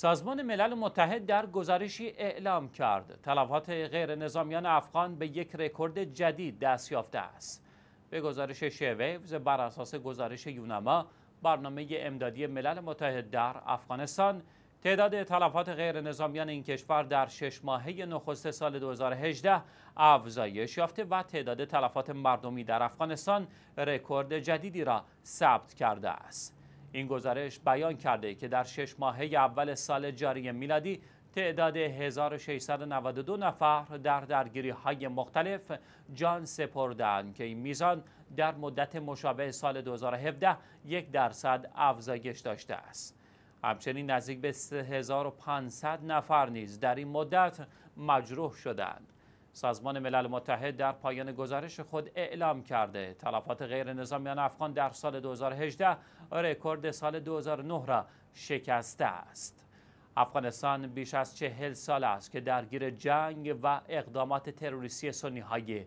سازمان ملل متحد در گزارشی اعلام کرد تلفات غیر نظامیان افغان به یک رکورد جدید دست یافته است به گزارش شویوز بر اساس گزارش یونما برنامه امدادی ملل متحد در افغانستان تعداد تلفات غیر نظامیان این کشور در شش ماهه نخست سال 2018 افزایش یافته و تعداد تلفات مردمی در افغانستان رکورد جدیدی را ثبت کرده است این گزارش بیان کرده که در شش ماهه اول سال جاری میلادی تعداد 1692 نفر در درگیری های مختلف جان سپردن که این میزان در مدت مشابه سال 2017 یک درصد افزایش داشته است. همچنین نزدیک به 3500 نفر نیز در این مدت مجروح شدند. سازمان ملل متحد در پایان گزارش خود اعلام کرده تلفات غیر نظامیان افغان در سال 2018 رکورد سال 2009 را شکسته است افغانستان بیش از چهل سال است که درگیر جنگ و اقدامات تروریستی سنی های